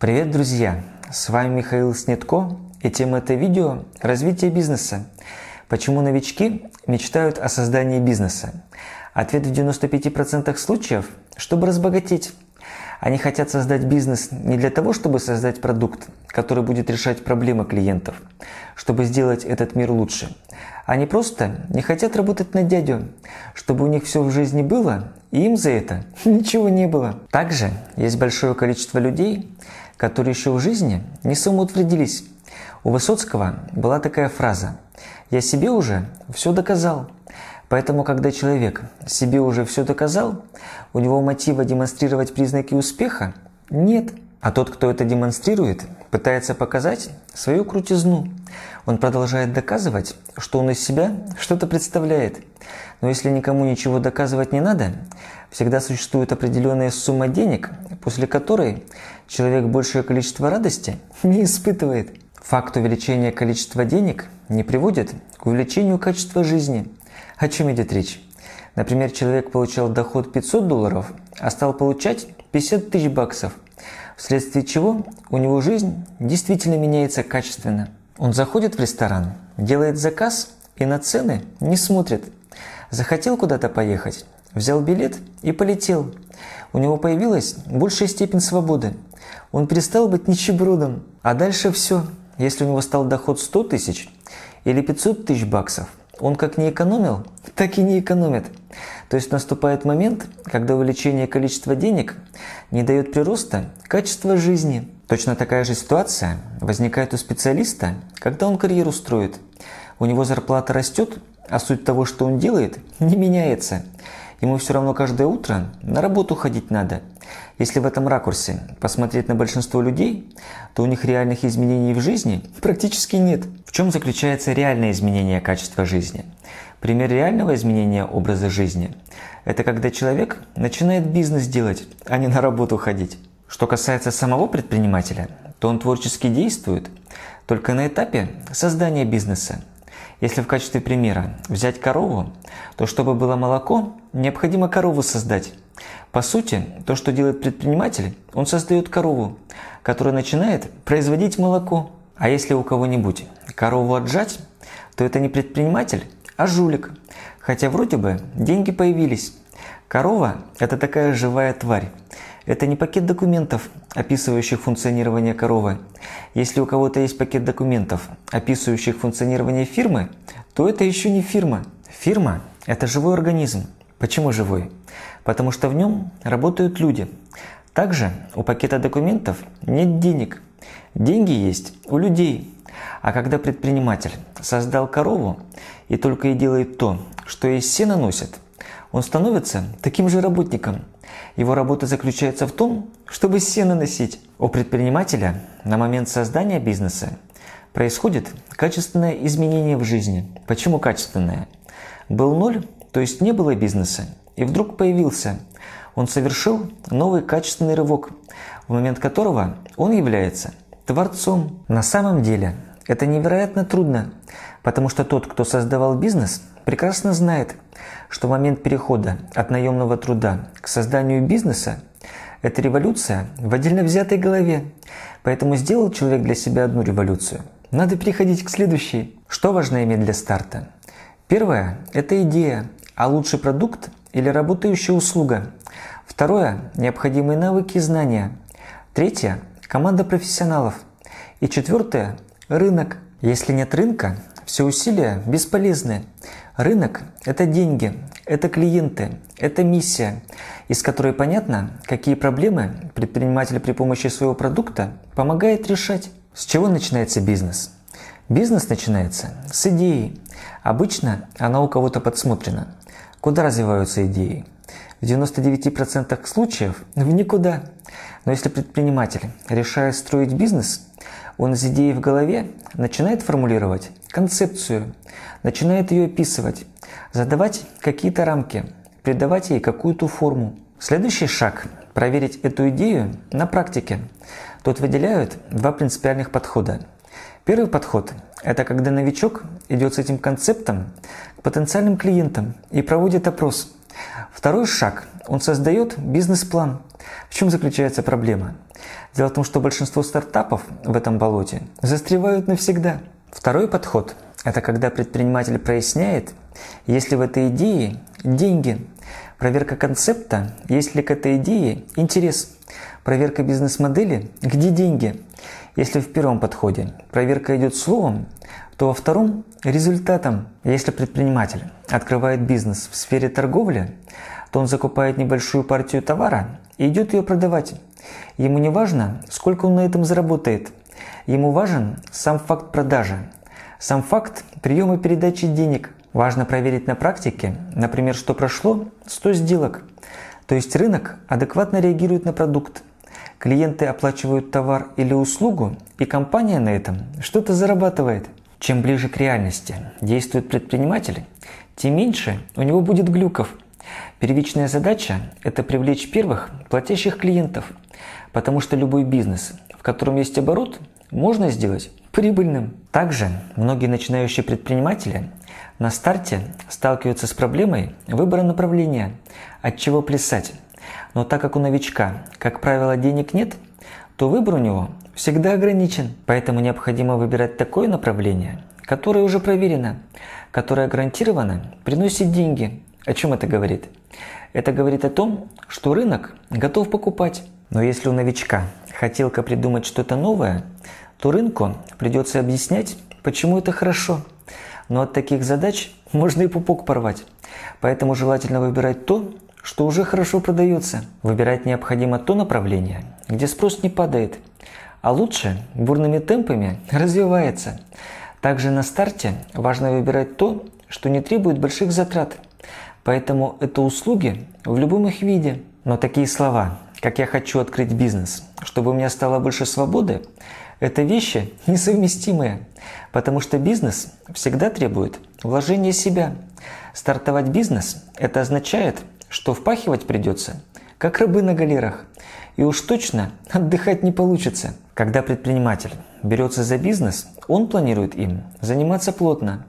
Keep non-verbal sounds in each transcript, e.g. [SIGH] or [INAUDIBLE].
Привет, друзья! С вами Михаил Снетко и тема это видео – развитие бизнеса. Почему новички мечтают о создании бизнеса? Ответ в 95% случаев – чтобы разбогатеть. Они хотят создать бизнес не для того, чтобы создать продукт, который будет решать проблемы клиентов, чтобы сделать этот мир лучше. Они просто не хотят работать на дядю, чтобы у них все в жизни было, и им за это [LAUGHS] ничего не было. Также есть большое количество людей, которые еще в жизни не самоутвердились. У Высоцкого была такая фраза «Я себе уже все доказал». Поэтому, когда человек себе уже все доказал, у него мотива демонстрировать признаки успеха нет. А тот, кто это демонстрирует, пытается показать свою крутизну. Он продолжает доказывать, что он из себя что-то представляет. Но если никому ничего доказывать не надо, всегда существует определенная сумма денег, после которой человек большее количество радости не испытывает. Факт увеличения количества денег не приводит к увеличению качества жизни. О чем идет речь? Например, человек получал доход 500 долларов, а стал получать 50 тысяч баксов – вследствие чего у него жизнь действительно меняется качественно. Он заходит в ресторан, делает заказ и на цены не смотрит. Захотел куда-то поехать, взял билет и полетел. У него появилась большая степень свободы. Он перестал быть нищебродом. А дальше все. Если у него стал доход 100 тысяч или 500 тысяч баксов, он как не экономил, так и не экономят. То есть наступает момент, когда увеличение количества денег не дает прироста качества жизни. Точно такая же ситуация возникает у специалиста, когда он карьеру строит. У него зарплата растет, а суть того, что он делает, не меняется. Ему все равно каждое утро на работу ходить надо. Если в этом ракурсе посмотреть на большинство людей, то у них реальных изменений в жизни практически нет. В чем заключается реальное изменение качества жизни? Пример реального изменения образа жизни – это когда человек начинает бизнес делать, а не на работу ходить. Что касается самого предпринимателя, то он творчески действует только на этапе создания бизнеса. Если в качестве примера взять корову, то чтобы было молоко, необходимо корову создать. По сути, то, что делает предприниматель, он создает корову, которая начинает производить молоко. А если у кого-нибудь корову отжать, то это не предприниматель, а жулик. Хотя вроде бы деньги появились. Корова – это такая живая тварь. Это не пакет документов, описывающих функционирование коровы. Если у кого-то есть пакет документов, описывающих функционирование фирмы, то это еще не фирма. Фирма – это живой организм. Почему живой? Потому что в нем работают люди. Также у пакета документов нет денег. Деньги есть у людей, а когда предприниматель создал корову и только и делает то, что из сена носит, он становится таким же работником. Его работа заключается в том, чтобы сено носить. У предпринимателя на момент создания бизнеса происходит качественное изменение в жизни. Почему качественное? Был ноль, то есть не было бизнеса, и вдруг появился. Он совершил новый качественный рывок, в момент которого он является творцом. На самом деле это невероятно трудно, потому что тот, кто создавал бизнес, прекрасно знает, что момент перехода от наемного труда к созданию бизнеса – это революция в отдельно взятой голове. Поэтому сделал человек для себя одну революцию. Надо переходить к следующей. Что важно иметь для старта? Первое – это идея, а лучший продукт или работающая услуга. Второе – необходимые навыки и знания. Третье – команда профессионалов. И четвертое Рынок. Если нет рынка, все усилия бесполезны. Рынок – это деньги, это клиенты, это миссия, из которой понятно, какие проблемы предприниматель при помощи своего продукта помогает решать. С чего начинается бизнес? Бизнес начинается с идеи. Обычно она у кого-то подсмотрена. Куда развиваются идеи? В 99% случаев в никуда. Но если предприниматель решает строить бизнес, он из идеи в голове начинает формулировать концепцию, начинает ее описывать, задавать какие-то рамки, придавать ей какую-то форму. Следующий шаг – проверить эту идею на практике. Тут выделяют два принципиальных подхода. Первый подход – это когда новичок идет с этим концептом к потенциальным клиентам и проводит опрос. Второй шаг – он создает бизнес-план. В чем заключается проблема? Дело в том, что большинство стартапов в этом болоте застревают навсегда. Второй подход – это когда предприниматель проясняет, есть ли в этой идее деньги, проверка концепта, есть ли к этой идее интерес, проверка бизнес-модели, где деньги. Если в первом подходе проверка идет словом, то во втором – результатом, если предприниматель открывает бизнес в сфере торговли, то он закупает небольшую партию товара и идет ее продавать. Ему не важно, сколько он на этом заработает. Ему важен сам факт продажи, сам факт приема и передачи денег. Важно проверить на практике, например, что прошло 100 сделок. То есть рынок адекватно реагирует на продукт. Клиенты оплачивают товар или услугу, и компания на этом что-то зарабатывает – чем ближе к реальности действует предприниматель, тем меньше у него будет глюков. Первичная задача – это привлечь первых платящих клиентов, потому что любой бизнес, в котором есть оборот, можно сделать прибыльным. Также многие начинающие предприниматели на старте сталкиваются с проблемой выбора направления, от чего плясать. Но так как у новичка, как правило, денег нет, то выбор у него всегда ограничен, поэтому необходимо выбирать такое направление, которое уже проверено, которое гарантированно приносит деньги. О чем это говорит? Это говорит о том, что рынок готов покупать. Но если у новичка хотелка придумать что-то новое, то рынку придется объяснять, почему это хорошо. Но от таких задач можно и пупок порвать. Поэтому желательно выбирать то, что уже хорошо продается. Выбирать необходимо то направление, где спрос не падает, а лучше бурными темпами развивается. Также на старте важно выбирать то, что не требует больших затрат. Поэтому это услуги в любом их виде. Но такие слова, как я хочу открыть бизнес, чтобы у меня стало больше свободы, это вещи несовместимые, потому что бизнес всегда требует вложения себя. Стартовать бизнес – это означает, что впахивать придется, как рыбы на галерах, и уж точно отдыхать не получится. Когда предприниматель берется за бизнес, он планирует им заниматься плотно.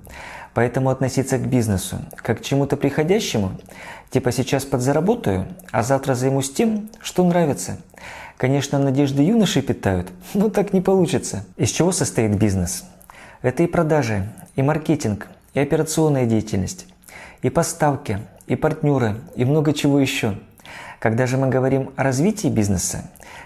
Поэтому относиться к бизнесу как к чему-то приходящему, типа сейчас подзаработаю, а завтра займусь тем, что нравится. Конечно, надежды юноши питают, но так не получится. Из чего состоит бизнес? Это и продажи, и маркетинг, и операционная деятельность, и поставки, и партнеры, и много чего еще – когда же мы говорим о развитии бизнеса,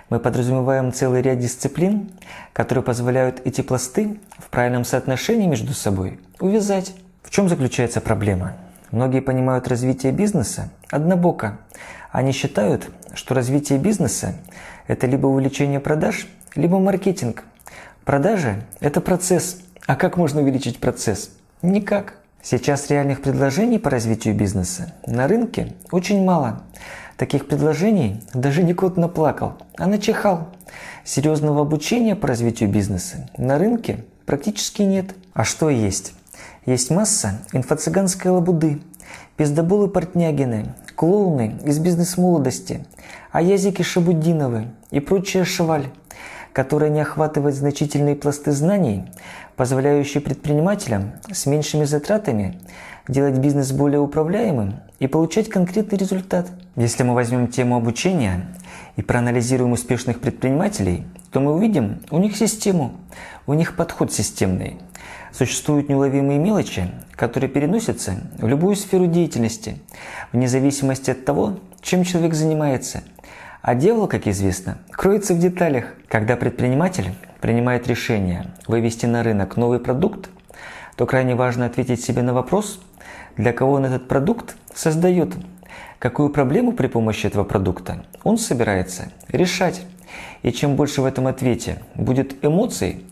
мы подразумеваем целый ряд дисциплин, которые позволяют эти пласты в правильном соотношении между собой увязать. В чем заключается проблема? Многие понимают развитие бизнеса однобоко. Они считают, что развитие бизнеса – это либо увеличение продаж, либо маркетинг. Продажи – это процесс. А как можно увеличить процесс? Никак. Сейчас реальных предложений по развитию бизнеса на рынке очень мало. Таких предложений даже не кот наплакал, а начихал. Серьезного обучения по развитию бизнеса на рынке практически нет. А что есть? Есть масса инфо-цыганской лабуды, пиздоболы-портнягины, клоуны из бизнес-молодости, аязики Шабудиновы и прочая шваль которая не охватывает значительные пласты знаний, позволяющие предпринимателям с меньшими затратами делать бизнес более управляемым и получать конкретный результат. Если мы возьмем тему обучения и проанализируем успешных предпринимателей, то мы увидим у них систему, у них подход системный. Существуют неуловимые мелочи, которые переносятся в любую сферу деятельности, вне зависимости от того, чем человек занимается – а дьявол, как известно, кроется в деталях. Когда предприниматель принимает решение вывести на рынок новый продукт, то крайне важно ответить себе на вопрос, для кого он этот продукт создает, какую проблему при помощи этого продукта он собирается решать. И чем больше в этом ответе будет эмоций,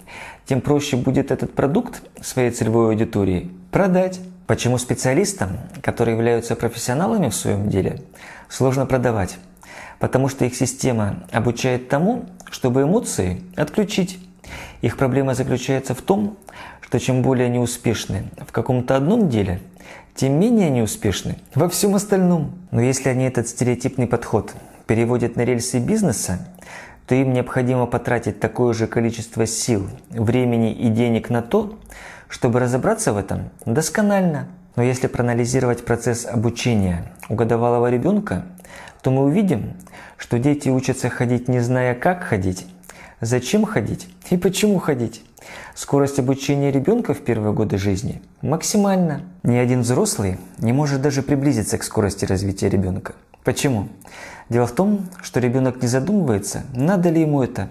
тем проще будет этот продукт своей целевой аудитории продать. Почему специалистам, которые являются профессионалами в своем деле, сложно продавать? потому что их система обучает тому, чтобы эмоции отключить. Их проблема заключается в том, что чем более они успешны в каком-то одном деле, тем менее они успешны во всем остальном. Но если они этот стереотипный подход переводят на рельсы бизнеса, то им необходимо потратить такое же количество сил, времени и денег на то, чтобы разобраться в этом досконально. Но если проанализировать процесс обучения у годовалого ребенка, то мы увидим, что дети учатся ходить не зная, как ходить, зачем ходить и почему ходить. Скорость обучения ребенка в первые годы жизни максимальна. Ни один взрослый не может даже приблизиться к скорости развития ребенка. Почему? Дело в том, что ребенок не задумывается, надо ли ему это,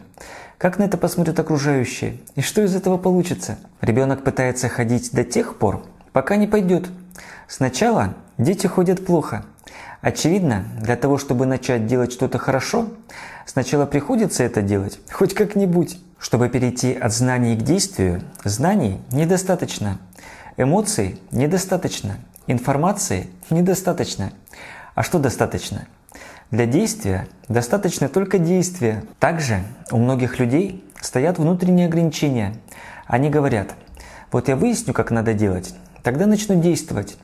как на это посмотрят окружающие и что из этого получится. Ребенок пытается ходить до тех пор, пока не пойдет. Сначала дети ходят плохо, Очевидно, для того, чтобы начать делать что-то хорошо, сначала приходится это делать, хоть как-нибудь. Чтобы перейти от знаний к действию, знаний недостаточно, эмоций недостаточно, информации недостаточно. А что достаточно? Для действия достаточно только действия. Также у многих людей стоят внутренние ограничения. Они говорят, вот я выясню, как надо делать, тогда начну действовать.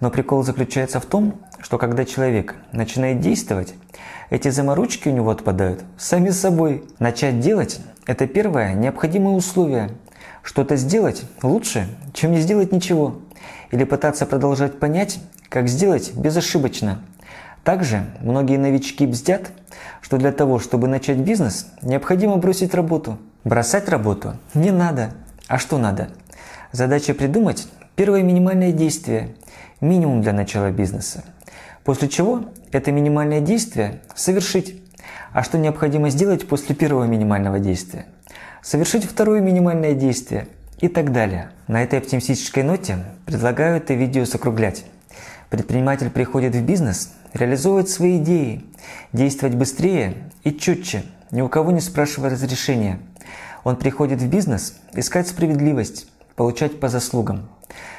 Но прикол заключается в том, что когда человек начинает действовать, эти заморочки у него отпадают сами собой. Начать делать – это первое необходимое условие. Что-то сделать лучше, чем не сделать ничего. Или пытаться продолжать понять, как сделать безошибочно. Также многие новички бздят, что для того, чтобы начать бизнес, необходимо бросить работу. Бросать работу не надо. А что надо? Задача придумать, Первое – минимальное действие, минимум для начала бизнеса. После чего это минимальное действие совершить. А что необходимо сделать после первого минимального действия? Совершить второе минимальное действие и так далее. На этой оптимистической ноте предлагаю это видео закруглять. Предприниматель приходит в бизнес, реализует свои идеи, действовать быстрее и четче, ни у кого не спрашивая разрешения. Он приходит в бизнес искать справедливость, получать по заслугам.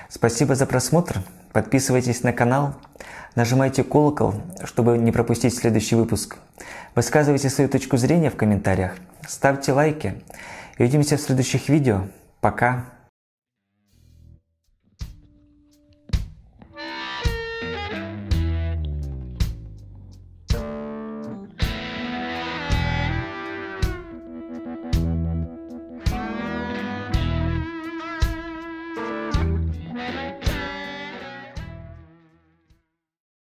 Спасибо за просмотр. Подписывайтесь на канал, нажимайте колокол, чтобы не пропустить следующий выпуск. Высказывайте свою точку зрения в комментариях, ставьте лайки. И увидимся в следующих видео. Пока!